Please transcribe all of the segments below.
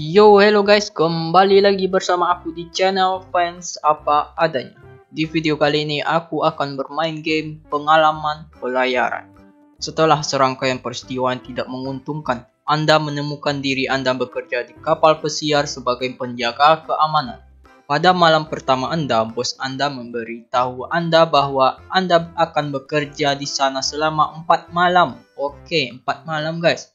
Yo, hello guys, kembali lagi bersama aku di channel Fans Apa Adanya. Di video kali ini aku akan bermain game pengalaman pelayaran. Setelah serangkaian peristiwa yang tidak menguntungkan, Anda menemukan diri Anda bekerja di kapal pesiar sebagai penjaga keamanan. Pada malam pertama Anda, bos Anda memberitahu Anda bahwa Anda akan bekerja di sana selama 4 malam. Oke, 4 malam guys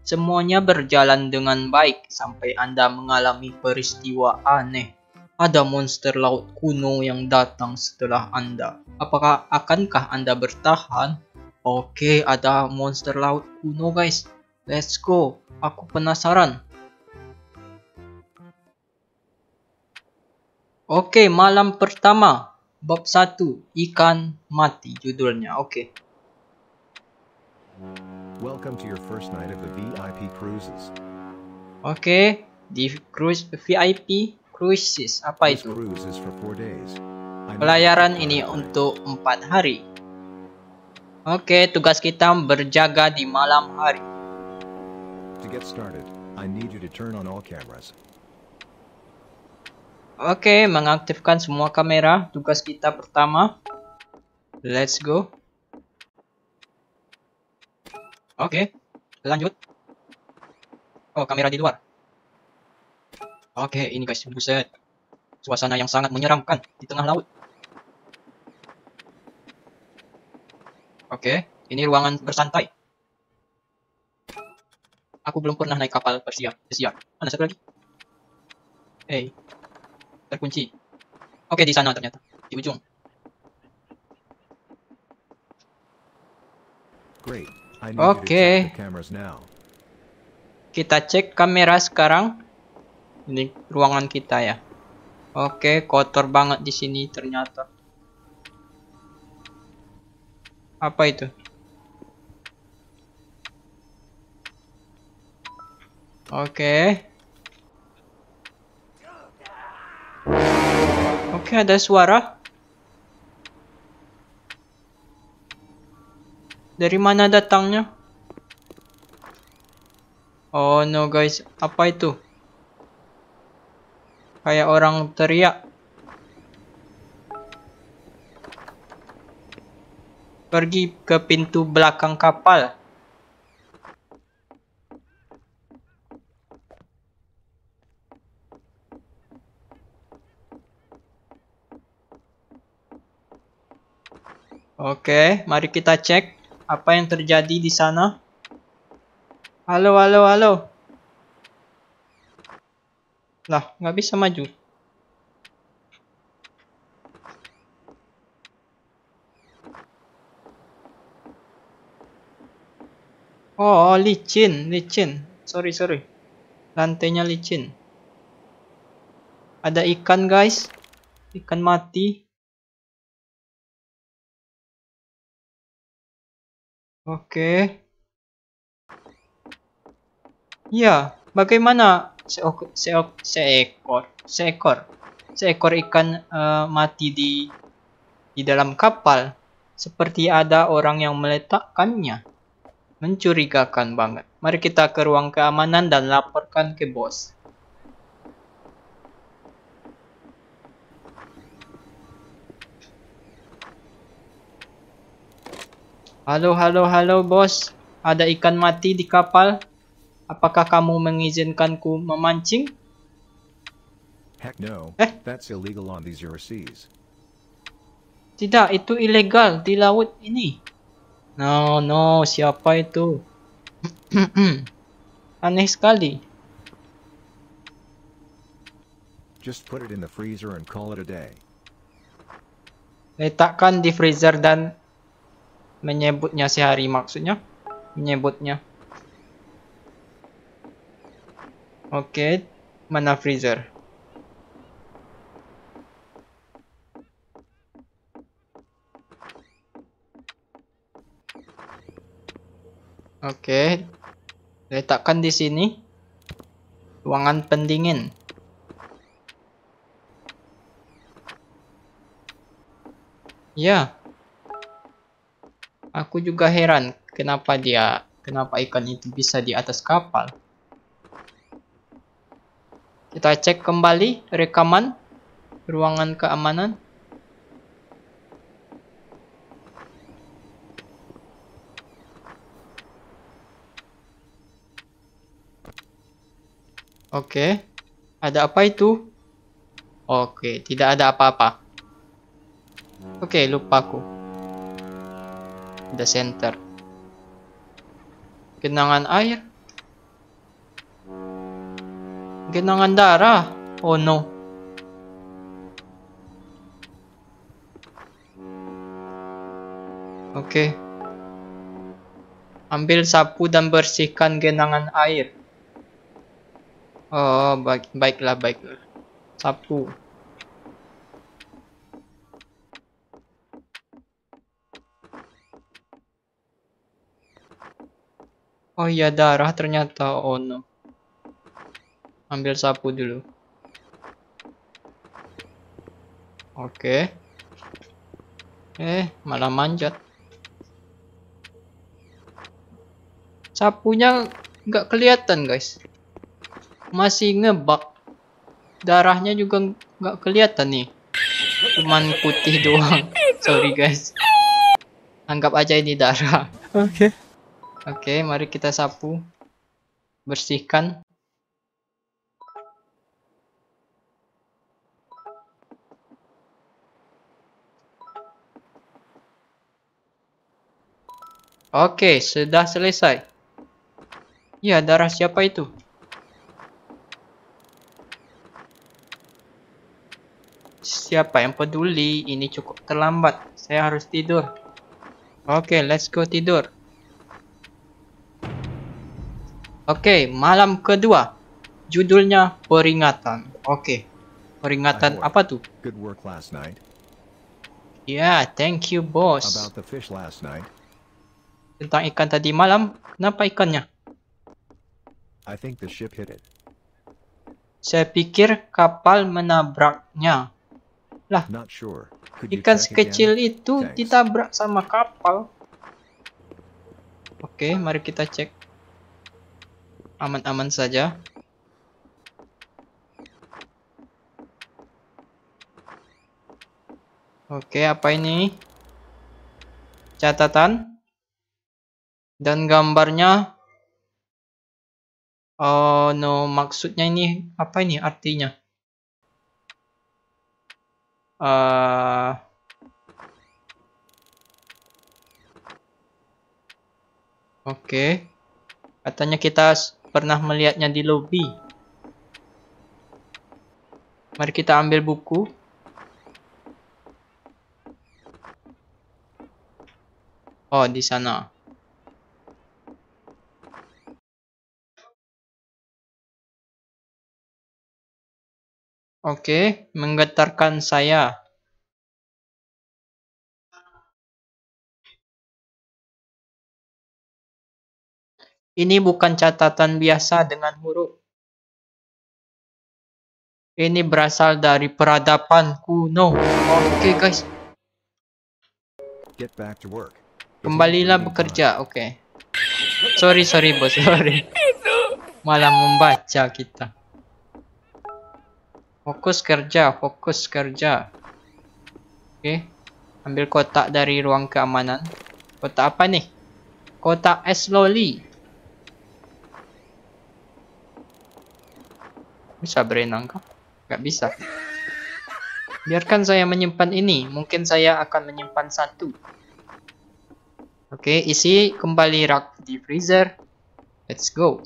Semuanya berjalan dengan baik sampai Anda mengalami peristiwa aneh. Ada monster laut kuno yang datang setelah Anda. Apakah akankah Anda bertahan? Oke, ada monster laut kuno guys. Let's go. Aku penasaran. Oke, malam pertama. Bab 1, ikan mati judulnya. Oke. Welcome to your first night of the VIP cruises. Oke, okay, di cruise VIP cruises apa itu? Cruise is for four days. Pelayaran ini untuk empat hari. Oke, okay, tugas kita berjaga di malam hari. To get started, I need you to turn on all cameras. Oke, okay, mengaktifkan semua kamera. Tugas kita pertama. Let's go. Oke, okay, lanjut. Oh, kamera di luar. Oke, okay, ini guys, buset. Suasana yang sangat menyeramkan di tengah laut. Oke, okay, ini ruangan bersantai. Aku belum pernah naik kapal persiap. Persiap. Mana satu lagi? Hey, eh, terkunci. Oke, okay, di sana ternyata. Di ujung. Great. Oke. Okay. Kita cek kamera sekarang. Ini ruangan kita ya. Oke, okay, kotor banget di sini ternyata. Apa itu? Oke. Okay. Oke, okay, ada suara. Dari mana datangnya? Oh no guys, apa itu? Kayak orang teriak. Pergi ke pintu belakang kapal. Oke, mari kita cek. Apa yang terjadi di sana? Halo, halo, halo. Lah, nggak bisa maju. Oh, oh licin, licin. Sorry, sorry. Lantainya licin. Ada ikan, guys. Ikan mati. Oke. Ya, bagaimana seok, seok, seekor seekor seekor ikan uh, mati di di dalam kapal? Seperti ada orang yang meletakkannya. Mencurigakan banget. Mari kita ke ruang keamanan dan laporkan ke bos. Halo, halo, halo bos. Ada ikan mati di kapal. Apakah kamu mengizinkanku memancing? Heck no. Eh? That's illegal on these your seas. Tidak, itu ilegal di laut ini. No, no, siapa itu? Aneh sekali. Just put it in the freezer and call it a day. Letakkan di freezer dan menyebutnya sehari maksudnya menyebutnya oke okay. mana freezer oke okay. letakkan di sini ruangan pendingin ya yeah. Aku juga heran kenapa dia, kenapa ikan itu bisa di atas kapal. Kita cek kembali rekaman ruangan keamanan. Oke, okay. ada apa itu? Oke, okay, tidak ada apa-apa. Oke, okay, aku the center. Genangan air. Genangan darah. Oh no. Oke. Okay. Ambil sapu dan bersihkan genangan air. Oh, baik, baiklah, baiklah. Sapu. Oh iya darah ternyata. Oh no. Ambil sapu dulu. Oke. Okay. Eh, malah manjat. Sapunya nggak kelihatan, guys. Masih ngebak. Darahnya juga nggak kelihatan nih. Cuman putih doang. Sorry, guys. Anggap aja ini darah. Oke. Okay. Oke, mari kita sapu. Bersihkan. Oke, sudah selesai. Ya, darah siapa itu? Siapa yang peduli? Ini cukup terlambat. Saya harus tidur. Oke, let's go tidur. Oke, okay, malam kedua. Judulnya peringatan. Oke. Okay. Peringatan apa tuh? Good work last night. Yeah, thank you, boss. About the fish last night. Tentang ikan tadi malam, kenapa ikannya? I think the ship hit it. Saya pikir kapal menabraknya. Lah, Not sure. ikan sekecil again? itu Thanks. ditabrak sama kapal. Oke, okay, mari kita cek aman-aman saja. Oke, apa ini? Catatan. Dan gambarnya. Oh no, maksudnya ini apa ini artinya? Uh, Oke. Okay. Katanya kita pernah melihatnya di lobi. Mari kita ambil buku. Oh, di sana. Oke, okay, menggetarkan saya. Ini bukan catatan biasa dengan huruf. Ini berasal dari peradaban kuno. Oke okay, guys. Kembalilah bekerja. Oke. Okay. Sorry sorry bos sorry. Malah membaca kita. Fokus kerja, fokus kerja. Oke. Okay. Ambil kotak dari ruang keamanan. Kotak apa nih? Kotak es loli. Bisa berenang kah? Gak bisa. Biarkan saya menyimpan ini. Mungkin saya akan menyimpan satu. Oke, isi kembali rak di freezer. Let's go.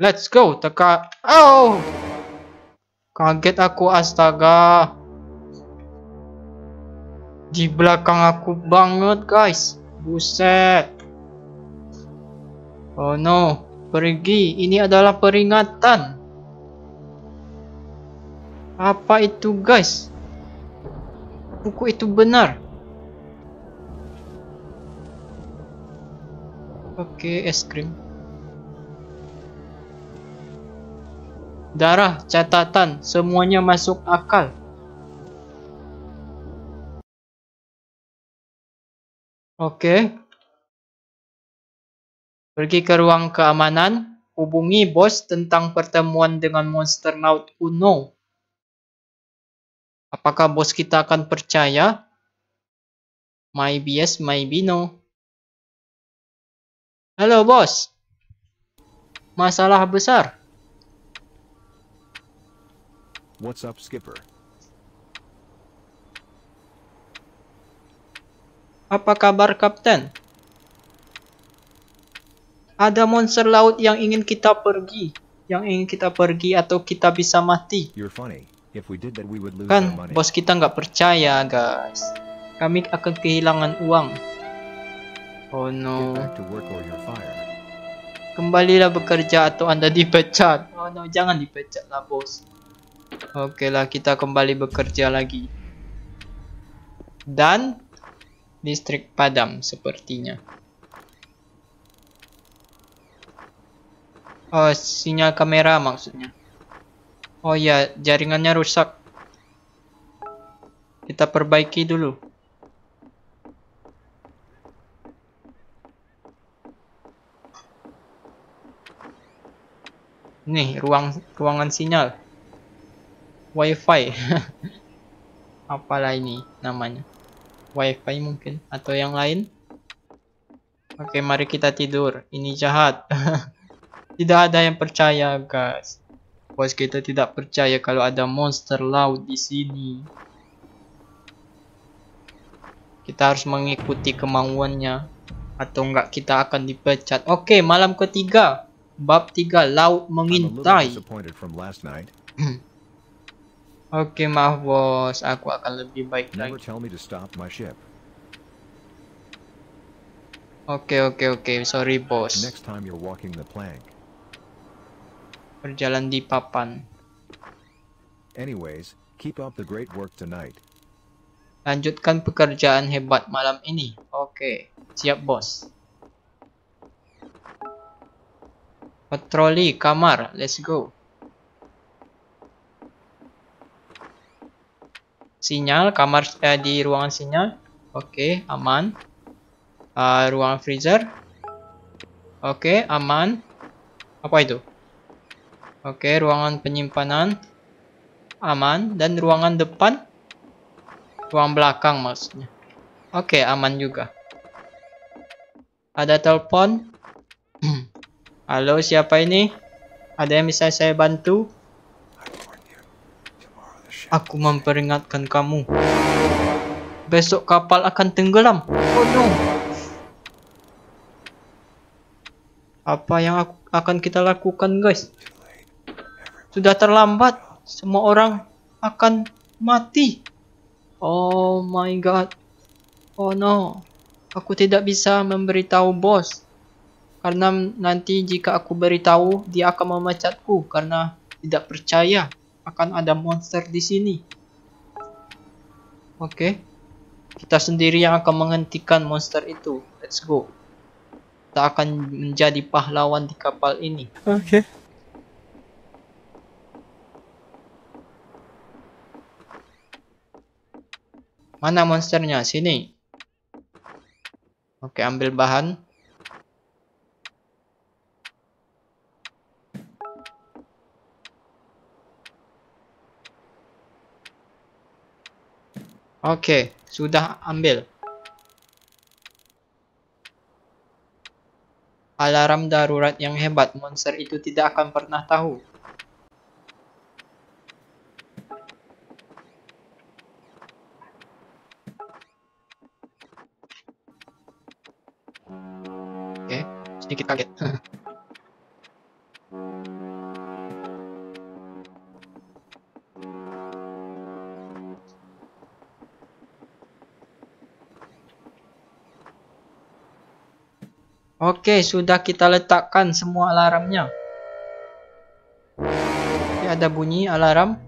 Let's go, teka. Oh! Kaget aku, astaga di belakang aku banget guys buset oh no pergi ini adalah peringatan apa itu guys buku itu benar oke okay, es krim darah catatan semuanya masuk akal Oke. Pergi ke ruang keamanan. Hubungi bos tentang pertemuan dengan monster laut kuno. Apakah bos kita akan percaya? Maybe yes, maybe no. Halo bos. Masalah besar. What's up, Skipper? Apa kabar kapten? Ada monster laut yang ingin kita pergi, yang ingin kita pergi atau kita bisa mati. Kan, bos kita nggak percaya, guys. Kami akan kehilangan uang. Oh no. Kembalilah bekerja atau Anda dipecat. Oh no, jangan dipecat lah, bos. Oke okay lah, kita kembali bekerja lagi. Dan distrik Padam sepertinya. Oh, sinyal kamera maksudnya. Oh ya, jaringannya rusak. Kita perbaiki dulu. Nih, ruang ruangan sinyal. WiFi. fi Apalah ini namanya wifi mungkin atau yang lain oke mari kita tidur ini jahat tidak ada yang percaya guys bos kita tidak percaya kalau ada monster laut di sini kita harus mengikuti kemauannya atau enggak kita akan dipecat oke malam ketiga bab tiga, laut mengintai Oke, maaf bos, aku akan lebih baik lagi. Oke, oke, oke, sorry bos. Berjalan di papan. Anyways, keep up the great work tonight. Lanjutkan pekerjaan hebat malam ini. Oke, siap bos. Patroli kamar, let's go. sinyal kamar eh, di ruangan sinyal oke okay, aman uh, ruangan freezer oke okay, aman apa itu oke okay, ruangan penyimpanan aman dan ruangan depan ruang belakang maksudnya oke okay, aman juga ada telepon halo siapa ini ada yang bisa saya bantu Aku memperingatkan kamu. Besok kapal akan tenggelam. Oh no. Apa yang aku, akan kita lakukan, guys? Sudah terlambat. Semua orang akan mati. Oh my god. Oh no. Aku tidak bisa memberitahu bos. Karena nanti jika aku beritahu, dia akan memecatku karena tidak percaya akan ada monster di sini. Oke. Okay. Kita sendiri yang akan menghentikan monster itu. Let's go. Kita akan menjadi pahlawan di kapal ini. Oke. Okay. Mana monsternya? Sini. Oke, okay, ambil bahan. Oke, sudah ambil. Alarm darurat yang hebat, monster itu tidak akan pernah tahu. Oke, eh, sedikit kaget. Oke, sudah kita letakkan semua alarmnya. Ya ada bunyi alarm.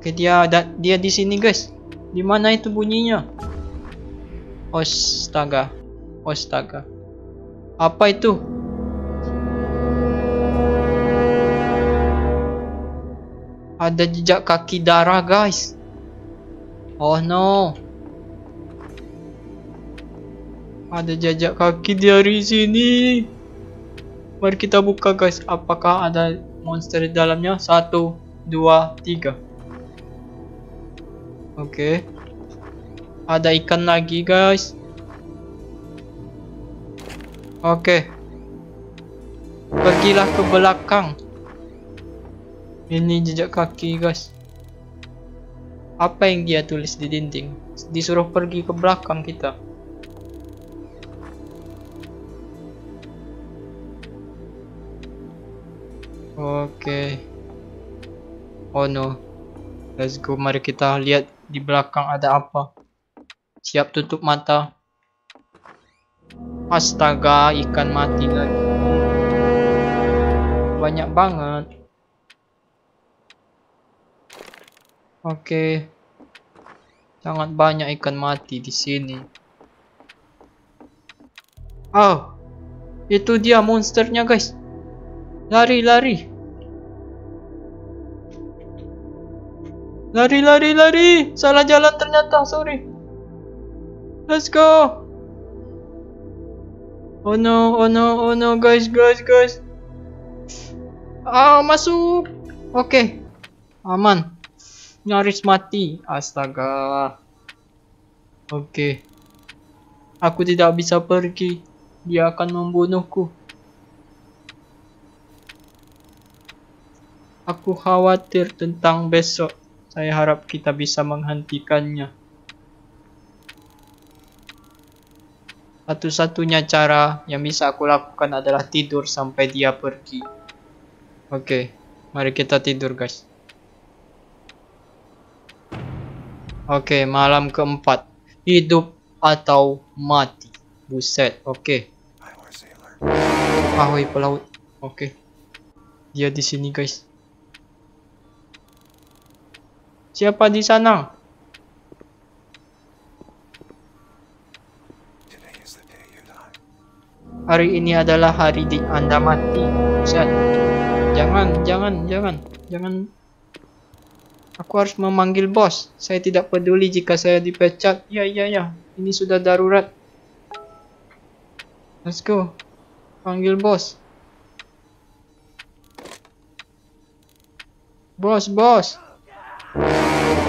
Oke, dia ada dia di sini, guys. Di mana itu bunyinya? Ostaga. Ostaga. Apa itu? Ada jejak kaki darah, guys. Oh no. Ada jejak kaki dari sini. Mari kita buka guys. Apakah ada monster di dalamnya? Satu, dua, tiga. Oke. Okay. Ada ikan lagi guys. Oke. Okay. Pergilah ke belakang. Ini jejak kaki guys apa yang dia tulis di dinding disuruh pergi ke belakang kita oke okay. oh no let's go mari kita lihat di belakang ada apa siap tutup mata astaga ikan mati lagi banyak banget Oke. Sangat banyak ikan mati di sini. Oh. Itu dia monsternya, guys. Lari, lari. Lari, lari, lari. Salah jalan ternyata, sorry. Let's go. Oh no, oh no, oh no, guys, guys, guys. Ah, masuk. Oke. Okay. Aman nyaris mati. Astaga. Oke. Aku tidak bisa pergi. Dia akan membunuhku. Aku khawatir tentang besok. Saya harap kita bisa menghentikannya. Satu-satunya cara yang bisa aku lakukan adalah tidur sampai dia pergi. Oke, mari kita tidur guys. Oke, okay, malam keempat. Hidup atau mati. Buset, oke. Okay. Ahoy pelaut. Oke. Okay. Dia di sini, guys. Siapa di sana? Hari ini adalah hari di Anda mati. Buset. Jangan, jangan, jangan. Jangan Aku harus memanggil bos. Saya tidak peduli jika saya dipecat. Ya, ya, ya. Ini sudah darurat. Let's go. Panggil bos. Bos, bos.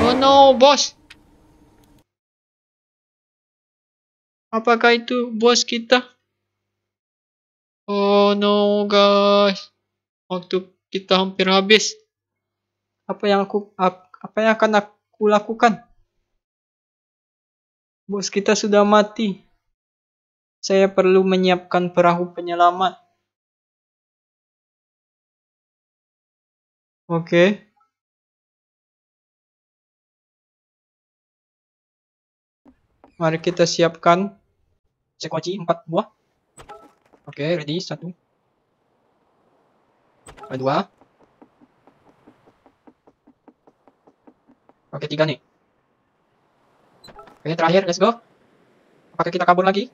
Oh no, bos. Apakah itu bos kita? Oh no, guys. Waktu kita hampir habis. Apa yang aku apa yang akan aku lakukan? Bos kita sudah mati. Saya perlu menyiapkan perahu penyelamat. Oke. Okay. Mari kita siapkan sekunci empat buah. Oke, okay, ready. satu, dua. Ketiga nih. Oke, terakhir, let's go. Apakah kita kabur lagi?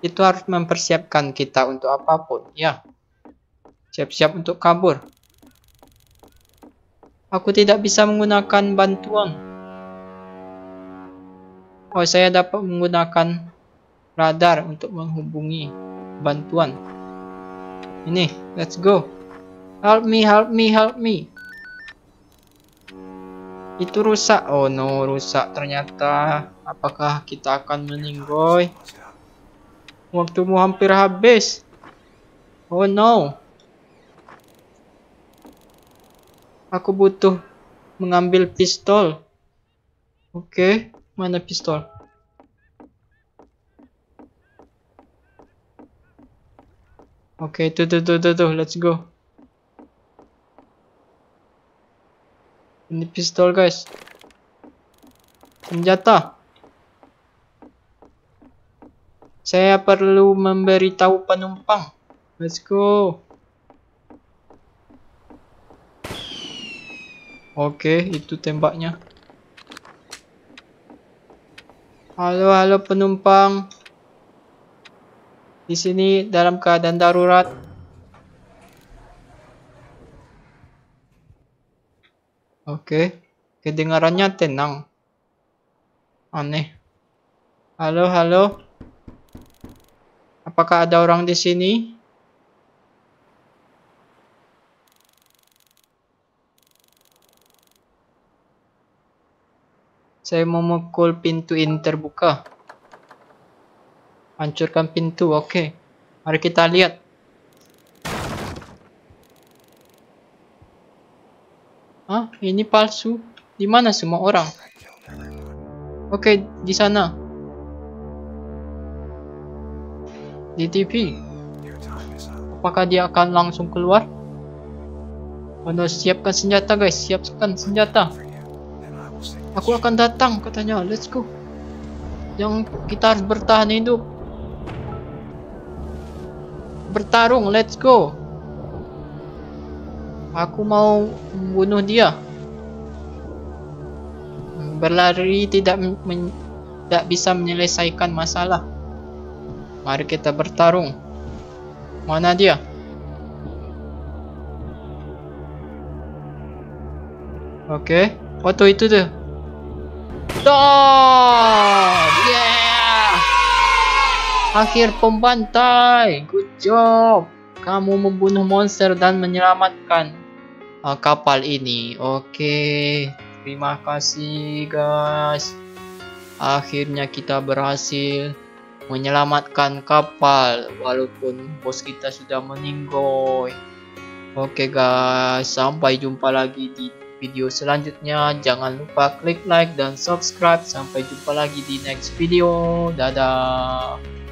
Itu harus mempersiapkan kita untuk apapun. Ya. Siap-siap untuk kabur. Aku tidak bisa menggunakan bantuan. Oh, saya dapat menggunakan radar untuk menghubungi bantuan. Ini, let's go. Help me, help me, help me itu rusak oh no rusak ternyata apakah kita akan meninggoy waktumu hampir habis oh no aku butuh mengambil pistol oke okay. mana pistol oke okay, tuh tuh tuh tuh let's go Ini pistol guys. Senjata. Saya perlu memberitahu penumpang. Let's go. Oke, okay, itu tembaknya. Halo, halo penumpang. Di sini dalam keadaan darurat. Oke, kedengarannya tenang. Aneh. Halo, halo. Apakah ada orang di sini? Saya memukul pintu ini terbuka. Hancurkan pintu, oke. Okay. Mari kita lihat. Hah? ini palsu. Di mana semua orang? Oke, okay, di sana. Di TV. Apakah dia akan langsung keluar? Ono, siapkan senjata guys, siapkan senjata. Aku akan datang katanya. Let's go. Yang kita harus bertahan hidup. Bertarung, let's go. Aku mau membunuh dia. Berlari tidak tidak bisa menyelesaikan masalah. Mari kita bertarung. Mana dia? Oke, okay. foto itu tuh. Stop! yeah. Akhir pembantai, good job. Kamu membunuh monster dan menyelamatkan uh, kapal ini. Oke, okay. terima kasih guys. Akhirnya kita berhasil menyelamatkan kapal walaupun bos kita sudah meninggoy. Oke okay guys, sampai jumpa lagi di video selanjutnya. Jangan lupa klik like dan subscribe. Sampai jumpa lagi di next video. Dadah.